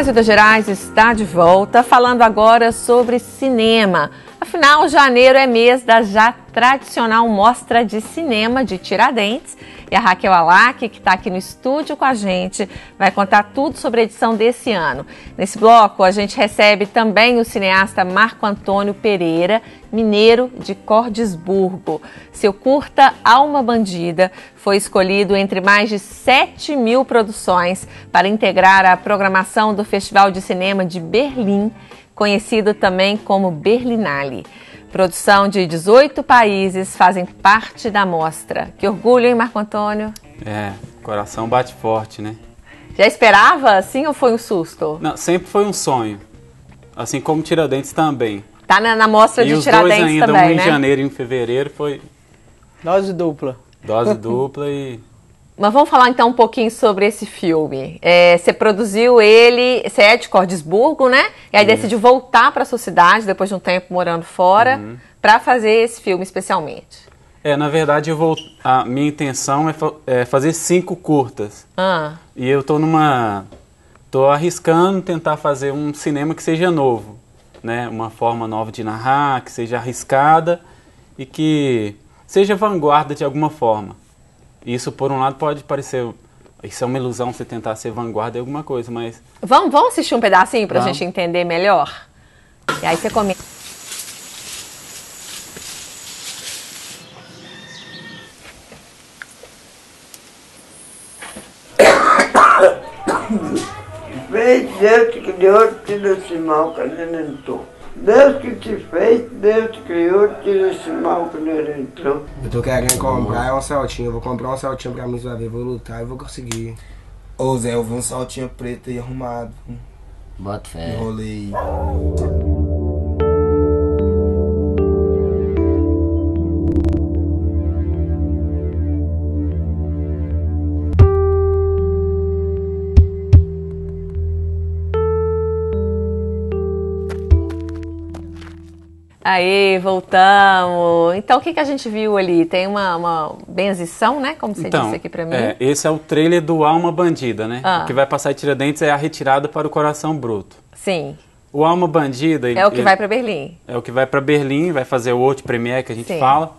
Rádio das Gerais está de volta falando agora sobre cinema. Afinal, janeiro é mês da já tradicional mostra de cinema de Tiradentes. E a Raquel Alac, que está aqui no estúdio com a gente, vai contar tudo sobre a edição desse ano. Nesse bloco, a gente recebe também o cineasta Marco Antônio Pereira, mineiro de Cordesburgo. Seu curta Alma Bandida foi escolhido entre mais de 7 mil produções para integrar a programação do Festival de Cinema de Berlim conhecido também como Berlinale. Produção de 18 países fazem parte da mostra. Que orgulho, hein, Marco Antônio? É, coração bate forte, né? Já esperava assim ou foi um susto? Não, sempre foi um sonho. Assim como Tiradentes também. Tá na, na mostra e de Tiradentes também, né? os dois ainda, também, um né? em janeiro e em fevereiro, foi... Dose dupla. Dose dupla e mas vamos falar então um pouquinho sobre esse filme. É, você produziu ele, você é de Cordesburgo, né? E aí Isso. voltar para a sua cidade depois de um tempo morando fora uhum. para fazer esse filme especialmente. É, na verdade, eu vou, a minha intenção é, fa é fazer cinco curtas. Ah. E eu tô numa. tô arriscando tentar fazer um cinema que seja novo, né? Uma forma nova de narrar, que seja arriscada e que seja vanguarda de alguma forma. Isso, por um lado, pode parecer. Isso é uma ilusão você tentar ser vanguarda em alguma coisa, mas. Vamos, vamos assistir um pedacinho pra a gente entender melhor? E aí você comenta. Vem gente que deu tudo esse mal que alimentou. Deus que te fez, Deus te criou, tira esse mal que nele entrou. Eu tô querendo comprar um saltinho, eu vou comprar um saltinho pra mim, vai ver, vou lutar e vou conseguir. Ô Zé, eu vi um saltinho preto e arrumado. Bota fé. Enrolei. Aí, voltamos. Então, o que, que a gente viu ali? Tem uma, uma benzição, né? Como você então, disse aqui para mim. É, esse é o trailer do Alma Bandida, né? Ah. O que vai passar em Tiradentes é a retirada para o coração bruto. Sim. O Alma Bandida... é o que ele, vai para Berlim. É o que vai para Berlim, vai fazer o outro premiere que a gente Sim. fala,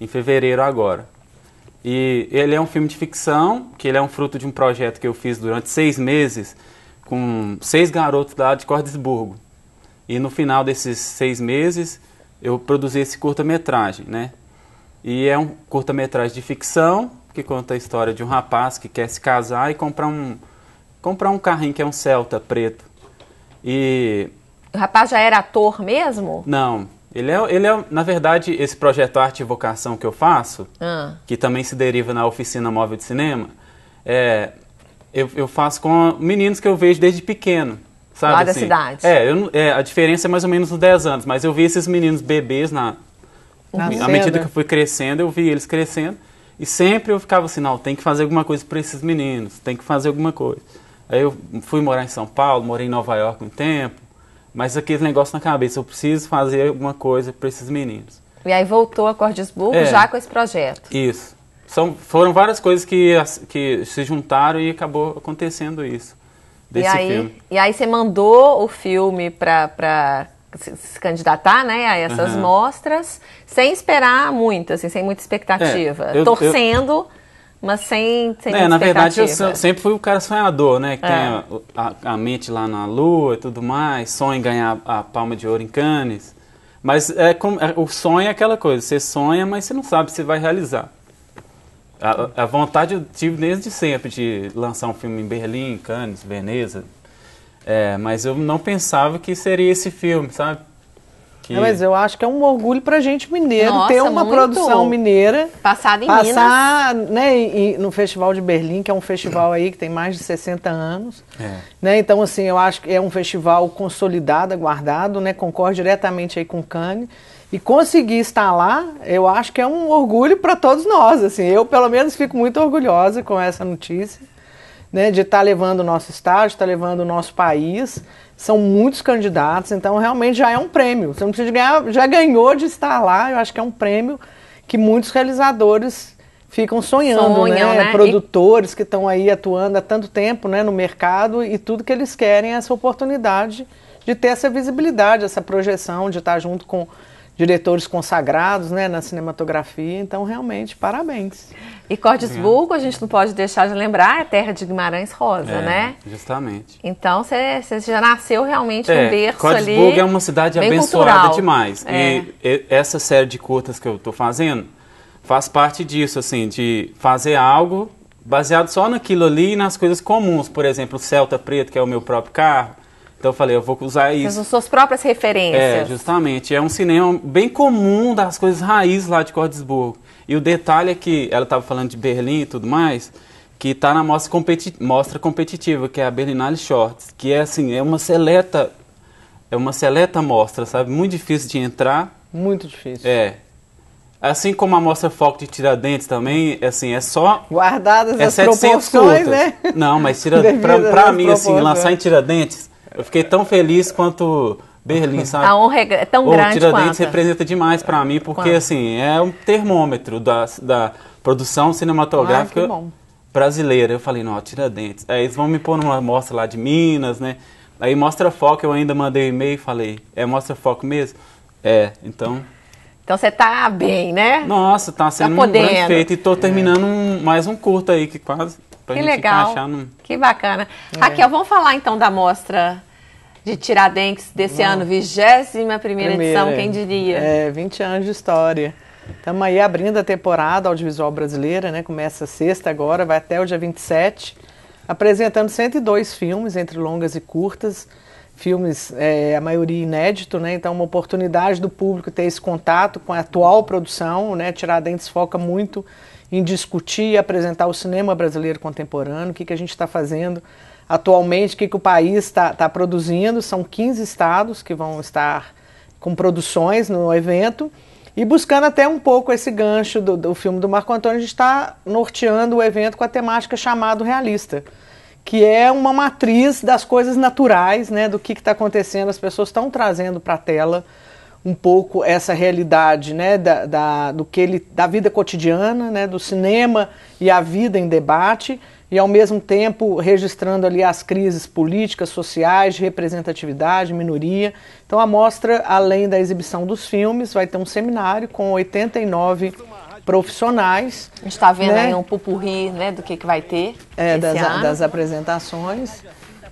em fevereiro agora. E ele é um filme de ficção, que ele é um fruto de um projeto que eu fiz durante seis meses com seis garotos lá de Cordesburgo. E no final desses seis meses eu produzi esse curta-metragem, né? E é um curta-metragem de ficção que conta a história de um rapaz que quer se casar e comprar um comprar um carrinho que é um Celta preto. E o rapaz já era ator mesmo? Não. Ele é, ele é, na verdade, esse projeto Arte e Vocação que eu faço, ah. que também se deriva na oficina móvel de cinema, é, eu, eu faço com meninos que eu vejo desde pequeno. Sabe, lá da assim? cidade. É, eu, é, a diferença é mais ou menos uns 10 anos, mas eu vi esses meninos bebês na. na à medida que eu fui crescendo, eu vi eles crescendo. E sempre eu ficava assim, não, tem que fazer alguma coisa para esses meninos, tem que fazer alguma coisa. Aí eu fui morar em São Paulo, morei em Nova York um tempo, mas aquele negócio na cabeça, eu preciso fazer alguma coisa para esses meninos. E aí voltou a Cordisburgo é, já com esse projeto. Isso. São, foram várias coisas que, que se juntaram e acabou acontecendo isso desse e aí, filme. E aí você mandou o filme para se, se candidatar, né, a essas uhum. mostras, sem esperar muito, assim, sem muita expectativa, é, eu, torcendo, eu, mas sem, sem é, na verdade eu sempre fui o cara sonhador, né, que é. tem a, a, a, mente lá na lua e tudo mais, sonha em ganhar a, Palma de Ouro em Cannes, mas é, como, é o sonho é aquela coisa, você sonha, mas você não sabe se vai realizar. A, a vontade eu tive desde sempre de lançar um filme em Berlim, Cannes, Veneza. É, mas eu não pensava que seria esse filme, sabe? Que... Não, mas eu acho que é um orgulho pra gente mineiro Nossa, ter uma produção mineira. Passada em passar, Minas. Né, no Festival de Berlim, que é um festival aí que tem mais de 60 anos. É. Né, então, assim, eu acho que é um festival consolidado, aguardado, né? Concorre diretamente aí com Cannes e conseguir estar lá, eu acho que é um orgulho para todos nós. Assim, eu pelo menos fico muito orgulhosa com essa notícia, né, de estar tá levando o nosso estado, estar tá levando o nosso país. São muitos candidatos, então realmente já é um prêmio. Você não precisa ganhar, já ganhou de estar lá. Eu acho que é um prêmio que muitos realizadores ficam sonhando, Sonham, né? né? Produtores que estão aí atuando há tanto tempo, né, no mercado e tudo que eles querem é essa oportunidade de ter essa visibilidade, essa projeção, de estar junto com diretores consagrados né, na cinematografia, então realmente parabéns. E Cordesburgo, uhum. a gente não pode deixar de lembrar, é terra de Guimarães Rosa, é, né? Justamente. Então você já nasceu realmente é, no berço Cordesburgo ali. é uma cidade abençoada cultural. demais. É. E, e essa série de curtas que eu estou fazendo faz parte disso, assim, de fazer algo baseado só naquilo ali e nas coisas comuns. Por exemplo, o Celta Preto, que é o meu próprio carro, então eu falei, eu vou usar isso. As suas próprias referências. É, justamente. É um cinema bem comum das coisas raiz lá de Cordesburgo. E o detalhe é que ela estava falando de Berlim e tudo mais, que está na mostra, competi mostra competitiva, que é a Berlinale Shorts, que é assim, é uma seleta é uma seleta mostra, sabe? Muito difícil de entrar. Muito difícil. É. Assim como a mostra Foco de Tiradentes também, é, assim, é só. Guardadas é as proporções, curtas. né? Não, mas para pra, mim, assim, lançar em Tiradentes, eu fiquei tão feliz quanto Berlim, sabe? A honra é, é tão oh, O Tiradentes quanto... representa demais para mim, porque quanto? assim, é um termômetro da, da produção cinematográfica Ai, brasileira. Eu falei, não, Tiradentes. Aí é, eles vão me pôr numa mostra lá de Minas, né? Aí Mostra Foco, eu ainda mandei e-mail e falei, é Mostra Foco mesmo? É, então... Então você tá bem, né? Nossa, tá, tá sendo tá um grande feito. E tô terminando é. um, mais um curto aí, que quase Pra que gente legal. Que bacana. É. Raquel, vamos falar então da mostra de Tiradentes desse ano, 21 primeira edição, quem diria? É, 20 anos de história. Estamos aí abrindo a temporada audiovisual brasileira, né? Começa sexta agora, vai até o dia 27, apresentando 102 filmes, entre longas e curtas. Filmes, é, a maioria inédito, né? Então, uma oportunidade do público ter esse contato com a atual produção, né? Tiradentes foca muito em discutir e apresentar o cinema brasileiro contemporâneo, o que, que a gente está fazendo atualmente, o que, que o país está tá produzindo. São 15 estados que vão estar com produções no evento. E buscando até um pouco esse gancho do, do filme do Marco Antônio, a gente está norteando o evento com a temática chamado realista, que é uma matriz das coisas naturais, né, do que está acontecendo. As pessoas estão trazendo para a tela um pouco essa realidade né, da, da, do que ele, da vida cotidiana, né, do cinema e a vida em debate, e ao mesmo tempo registrando ali as crises políticas, sociais, de representatividade, minoria. Então a mostra, além da exibição dos filmes, vai ter um seminário com 89 profissionais. A gente está vendo né? aí um pupurri né, do que, que vai ter. É, das, a, das apresentações.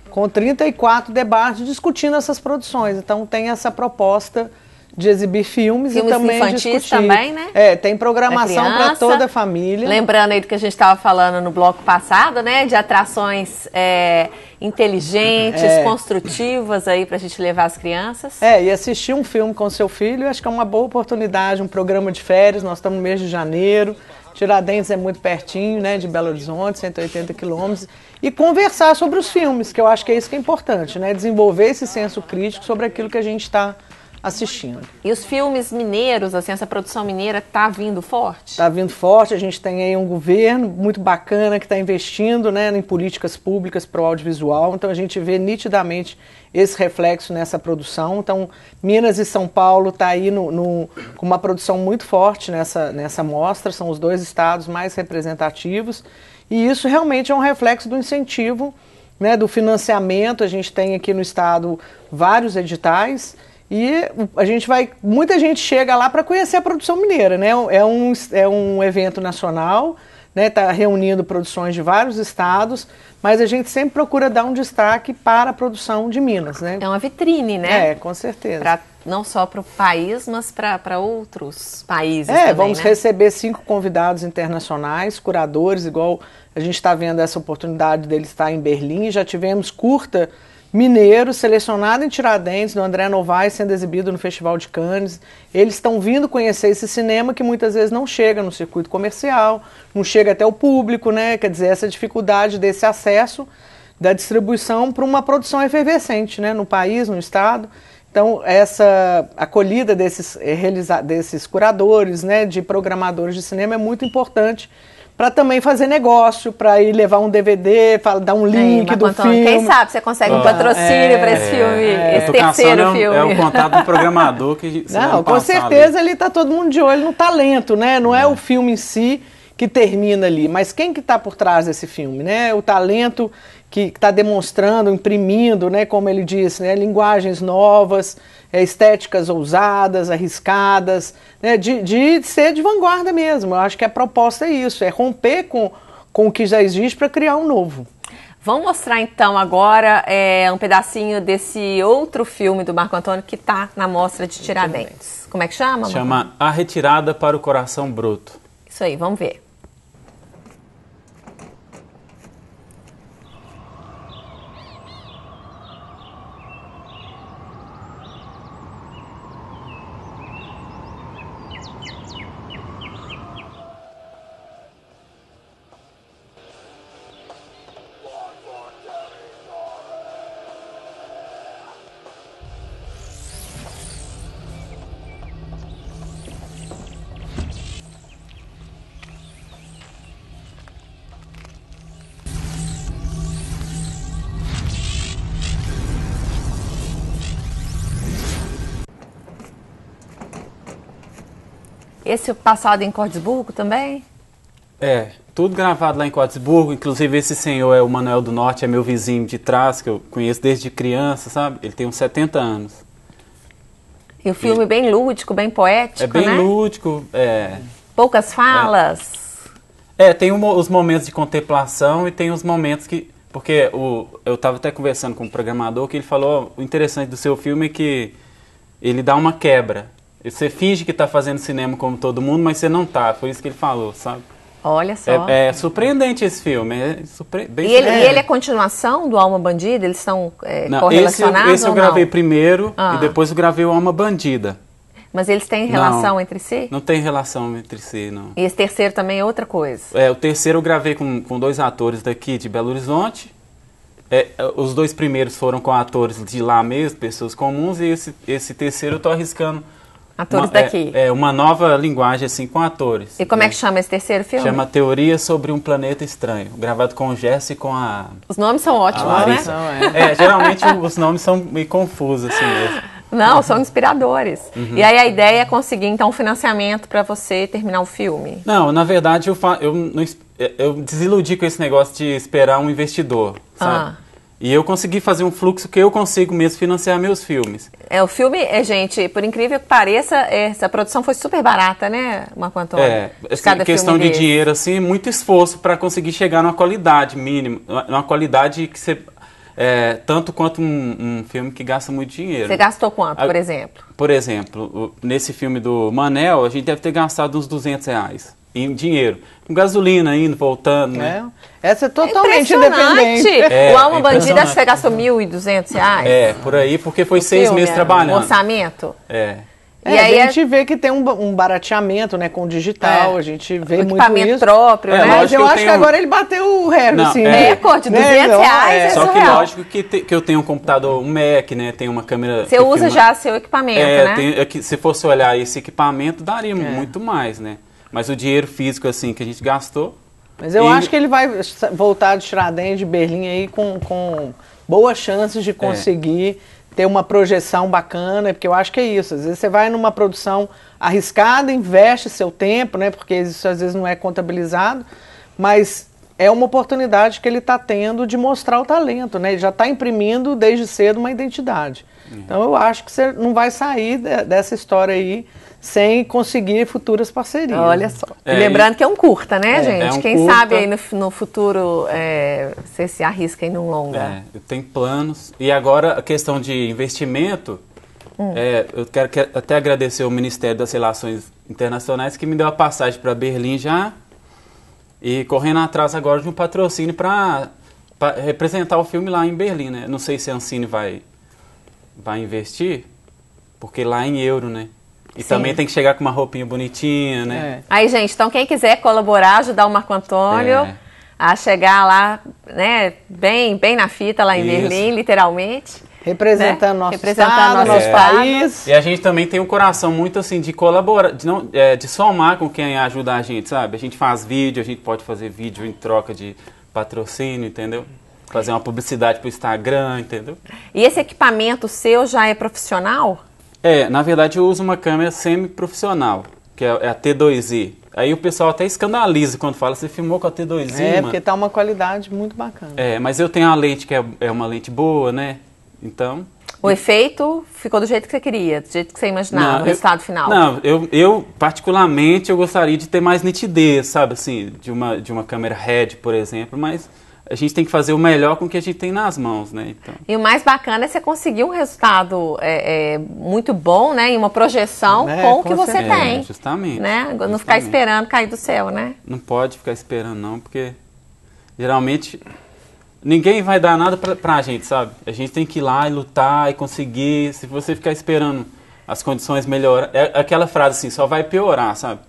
Com 34 debates discutindo essas produções. Então tem essa proposta de exibir filmes, filmes e também infantis discutir. também, né? É, tem programação é para toda a família. Lembrando aí do que a gente estava falando no bloco passado, né? De atrações é, inteligentes, é. construtivas aí para a gente levar as crianças. É, e assistir um filme com seu filho, acho que é uma boa oportunidade, um programa de férias. Nós estamos no mês de janeiro. Tiradentes é muito pertinho, né, de Belo Horizonte, 180 quilômetros, e conversar sobre os filmes, que eu acho que é isso que é importante, né, desenvolver esse senso crítico sobre aquilo que a gente está assistindo. E os filmes mineiros, assim, essa produção mineira está vindo forte? Está vindo forte, a gente tem aí um governo muito bacana que está investindo né, em políticas públicas para o audiovisual, então a gente vê nitidamente esse reflexo nessa produção. Então, Minas e São Paulo está aí no, no, com uma produção muito forte nessa, nessa mostra, são os dois estados mais representativos, e isso realmente é um reflexo do incentivo né, do financiamento. A gente tem aqui no estado vários editais e a gente vai, muita gente chega lá para conhecer a produção mineira, né? É um, é um evento nacional, né? Tá reunindo produções de vários estados, mas a gente sempre procura dar um destaque para a produção de Minas, né? É uma vitrine, né? É, com certeza. Pra, não só para o país, mas para outros países. É, também, vamos né? receber cinco convidados internacionais, curadores, igual a gente está vendo essa oportunidade dele estar em Berlim. Já tivemos curta mineiro, selecionado em Tiradentes, do André Novaes, sendo exibido no Festival de Cannes. Eles estão vindo conhecer esse cinema que muitas vezes não chega no circuito comercial, não chega até o público, né? Quer dizer, essa dificuldade desse acesso da distribuição para uma produção efervescente, né? No país, no estado. Então, essa acolhida desses, eh, desses curadores, né, de programadores de cinema é muito importante para também fazer negócio, para ir levar um DVD, dar um link do filme. Quem sabe você consegue um ah. patrocínio é, para esse filme, é, esse terceiro é filme. É o, é o contato do programador que Não, com certeza ali. ele tá todo mundo de olho no talento, né? Não é, é o filme em si que termina ali, mas quem que está por trás desse filme, né? O talento que está demonstrando, imprimindo, né? Como ele disse, né? Linguagens novas, é, estéticas ousadas, arriscadas, né? De, de ser de vanguarda mesmo. Eu acho que a proposta é isso, é romper com, com o que já existe para criar um novo. Vamos mostrar então agora é, um pedacinho desse outro filme do Marco Antônio que está na mostra de Tiradentes. Como é que chama? Chama A Retirada para o Coração Bruto. Isso aí, vamos ver. esse passado em Cordesburgo também? É, tudo gravado lá em Cordesburgo, inclusive esse senhor é o Manuel do Norte, é meu vizinho de trás, que eu conheço desde criança, sabe? Ele tem uns 70 anos. E o filme e... bem lúdico, bem poético, É bem né? lúdico, é... Poucas falas. É, é tem um, os momentos de contemplação e tem os momentos que... Porque o, eu estava até conversando com o um programador que ele falou, o interessante do seu filme é que ele dá uma quebra. Você finge que está fazendo cinema como todo mundo, mas você não tá. Foi isso que ele falou, sabe? Olha é, só. É, é surpreendente esse filme. É surpre... Bem e, ele, e ele é continuação do Alma Bandida? Eles estão é, não, correlacionados? Esse, esse eu gravei não? primeiro ah. e depois eu gravei o Alma Bandida. Mas eles têm relação não, entre si? Não tem relação entre si, não. E esse terceiro também é outra coisa? É, o terceiro eu gravei com, com dois atores daqui de Belo Horizonte. É, é os dois primeiros foram com atores de lá mesmo, pessoas comuns, e esse, esse terceiro eu tô arriscando Atores uma, daqui. É, é, uma nova linguagem, assim, com atores. E como é né? é que chama esse terceiro filme? Chama Teoria sobre um Planeta Estranho, gravado com o Jess e com a. Os nomes são ótimos, né? Não, é. é, geralmente os nomes são meio confusos, assim mesmo. Não, uhum. são inspiradores. Uhum. E aí a ideia é conseguir, então, um financiamento para você terminar o filme. Não, na verdade, eu, eu, eu desiludi com esse negócio de esperar um investidor, sabe? Ah. E eu consegui fazer um fluxo que eu consigo mesmo financiar meus filmes. É, o filme, é, gente, por incrível que pareça, essa produção foi super barata, né, Marco Antônio? É, assim, cada questão de desse. dinheiro, assim, é muito esforço para conseguir chegar numa qualidade mínima, numa qualidade que você. É, tanto quanto um, um, filme que gasta muito dinheiro. Você gastou quanto, por exemplo? Por exemplo, nesse filme do Manel, a gente deve ter gastado uns 200 reais em dinheiro. Com gasolina indo, voltando, né? É. Essa é totalmente independente. É, o Alma é Bandida, acho que gastou 1.200 reais. É, por aí, porque foi o seis filme, meses trabalhando. orçamento. É. É, e aí a é gente é... vê que tem um, um, barateamento né, com o digital, é. a gente vê muito equipamento isso. próprio, é, né? Mas eu, eu acho tenho... que agora ele bateu o recorde, assim. É. Né? Recorde, 200 né? Então, reais, é. Só que lógico que, te, que eu tenho um computador, um Mac, né, tem uma câmera... Você usa filma... já seu equipamento, né? Tem, se fosse olhar esse equipamento, daria muito mais, né? Mas o dinheiro físico, assim, que a gente gastou. Mas eu e... acho que ele vai voltar de Tiradentes, de Berlim aí, com, com boas chances de é. conseguir é. ter uma projeção bacana, porque eu acho que é isso. Às vezes você vai numa produção arriscada, investe seu tempo, né? Porque isso às vezes não é contabilizado, mas é uma oportunidade que ele está tendo de mostrar o talento, né? Ele já está imprimindo desde cedo uma identidade. Uhum. Então eu acho que você não vai sair de, dessa história aí sem conseguir futuras parcerias. Olha só. É, Lembrando e... que é um curta, né, é, é gente? É um Quem curta... sabe aí no, no futuro é, você se arrisca em um longa. É, tem planos. E agora a questão de investimento. Hum. eu quero que, até agradecer o Ministério das Relações Internacionais que me deu a passagem para Berlim já e correndo atrás agora de um patrocínio para representar o filme lá em Berlim, né? Não sei se a Ancine vai, vai investir, porque lá em euro, né? E Sim. também tem que chegar com uma roupinha bonitinha, né? É. Aí, gente, então quem quiser colaborar, ajudar o Marco Antônio é. a chegar lá, né, bem, bem na fita lá em Isso. Berlim, literalmente. Representando né? nosso Representando estado, nosso é. país. E a gente também tem um coração muito assim de colaborar, de, não, é, de somar com quem ajuda a gente, sabe? A gente faz vídeo, a gente pode fazer vídeo em troca de patrocínio, entendeu? Fazer uma publicidade para o Instagram, entendeu? E esse equipamento seu já é profissional? É, na verdade eu uso uma câmera semi-profissional, que é, é a T2i. Aí o pessoal até escandaliza quando fala, você filmou com a T2i, É, mano? porque tá uma qualidade muito bacana. É, mas eu tenho a lente que é, é uma lente boa, né? Então... O efeito ficou do jeito que você queria, do jeito que você imaginava, não, o resultado final. Não, eu, eu particularmente eu gostaria de ter mais nitidez, sabe, assim, de uma, de uma câmera Red, por exemplo, mas a gente tem que fazer o melhor com o que a gente tem nas mãos, né? Então. E o mais bacana é você conseguir um resultado é, é, muito bom, né? uma projeção é, com, com, o que você tem. É, justamente. Né? Não justamente. ficar esperando cair do céu, né? Não pode ficar esperando, não, porque geralmente ninguém vai dar nada pra, pra gente, sabe? A gente tem que ir lá e lutar e conseguir. Se você ficar esperando as condições melhorar. É aquela frase assim, só vai piorar, sabe?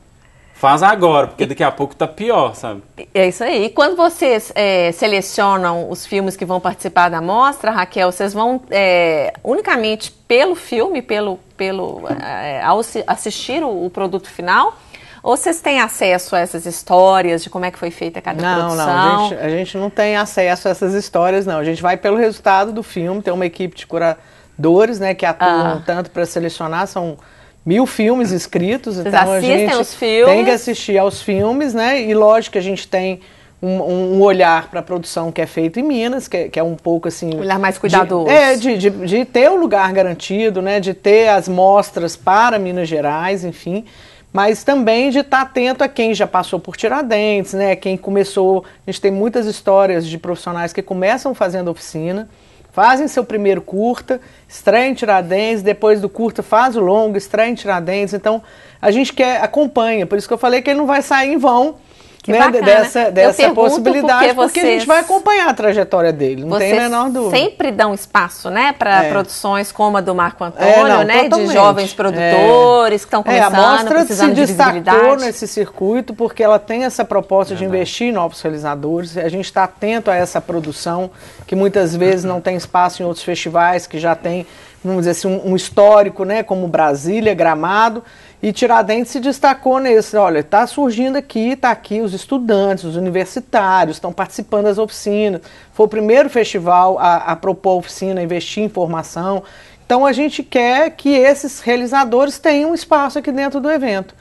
Faz agora, porque daqui a pouco tá pior, sabe? É isso aí. E quando vocês é, selecionam os filmes que vão participar da mostra, Raquel, vocês vão é, unicamente pelo filme, pelo, pelo é, ao assistir o, o, produto final? Ou vocês têm acesso a essas histórias de como é que foi feita cada não, produção? Não, não. A gente, a gente não tem acesso a essas histórias, não. A gente vai pelo resultado do filme. Tem uma equipe de curadores, né, que atuam ah. tanto para selecionar, são mil filmes escritos. Vocês então a gente os filmes. tem que assistir aos filmes, né? E lógico que a gente tem um, um olhar para a produção que é feita em Minas, que é, que é, um pouco assim. Um olhar mais cuidadoso. De, é, de, de, de ter o um lugar garantido, né? De ter as mostras para Minas Gerais, enfim mas também de estar tá atento a quem já passou por Tiradentes, né? Quem começou, a gente tem muitas histórias de profissionais que começam fazendo oficina Fazem seu primeiro curta, estreia em Tiradentes, depois do curta faz o longo, estreia em Tiradentes. Então, a gente quer acompanha, por isso que eu falei que ele não vai sair em vão que né? bacana. Dessa, dessa Eu possibilidade, porque, porque vocês, a gente vai acompanhar a trajetória dele, não tem a menor dúvida. sempre dão espaço, né, para é. produções como a do Marco é, Antônio, é, não, né, totalmente. de jovens é. produtores é. que estão começando, é, a mostra se de destacou nesse circuito porque ela tem essa proposta de investir em novos realizadores, a gente está atento a essa produção, que muitas vezes não tem espaço em outros festivais, que já tem vamos dizer assim, um, um histórico, né, como Brasília, Gramado, e Tiradentes se destacou nesse, olha, está surgindo aqui, está aqui os estudantes, os universitários, estão participando das oficinas. Foi o primeiro festival a, a propor oficina, investir em formação. Então a gente quer que esses realizadores tenham um espaço aqui dentro do evento.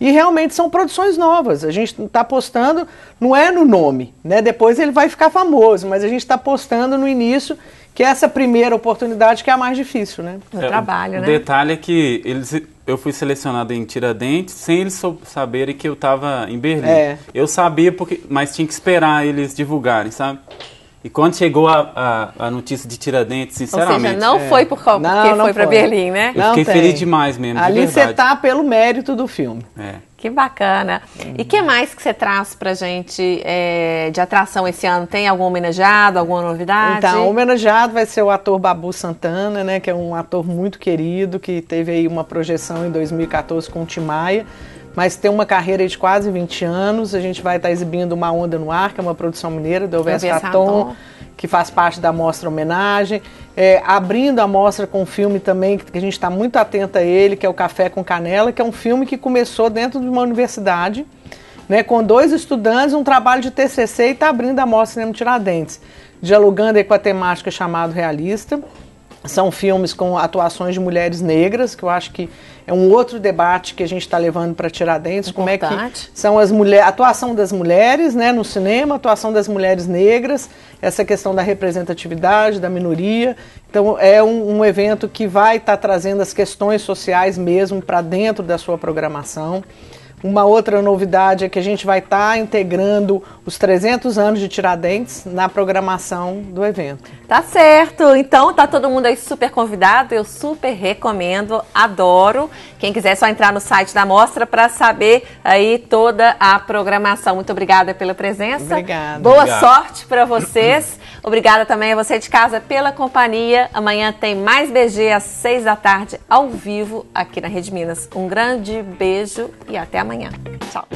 E realmente são produções novas. A gente está apostando, não é no nome, né? Depois ele vai ficar famoso, mas a gente está apostando no início que é essa primeira oportunidade que é a mais difícil, né? É, o trabalho, o né? O detalhe é que eles, eu fui selecionado em Tiradentes sem eles saberem que eu estava em Berlim. É. Eu sabia, porque, mas tinha que esperar eles divulgarem, sabe? E quando chegou a, a, a, notícia de Tiradentes, sinceramente. Ou seja, não é. foi por causa não, porque foi para Berlim, né? Eu não fiquei tem. feliz demais mesmo. Ali de você tá pelo mérito do filme. É. Que bacana. Uhum. E que uhum. mais que você traz pra gente é, de atração esse ano? Tem algum homenageado, alguma novidade? Então, o homenageado vai ser o ator Babu Santana, né? Que é um ator muito querido, que teve aí uma projeção em 2014 com o Timaya mas tem uma carreira de quase 20 anos. A gente vai estar tá exibindo Uma Onda no Ar, que é uma produção mineira do Elvis Taton, que faz parte da mostra homenagem. É, abrindo a mostra com um filme também que a gente está muito atento a ele, que é o Café com Canela, que é um filme que começou dentro de uma universidade, né, com dois estudantes, um trabalho de TCC e está abrindo a mostra Cinema Tiradentes, dialogando aí com a temática chamado realista são filmes com atuações de mulheres negras, que eu acho que é um outro debate que a gente está levando para tirar dentro como é que são as mulheres, atuação das mulheres, né, no cinema, atuação das mulheres negras, essa questão da representatividade, da minoria. Então é um, um evento que vai estar tá trazendo as questões sociais mesmo para dentro da sua programação. Uma outra novidade é que a gente vai estar tá integrando os 300 anos de Tiradentes na programação do evento. Tá certo. Então tá todo mundo aí super convidado. Eu super recomendo, adoro. Quem quiser é só entrar no site da mostra para saber aí toda a programação. Muito obrigada pela presença. Obrigada. Boa Obrigado. sorte para vocês. Obrigada também a você de casa pela companhia. Amanhã tem mais BG às seis da tarde, ao vivo, aqui na Rede Minas. Um grande beijo e até amanhã. Tchau.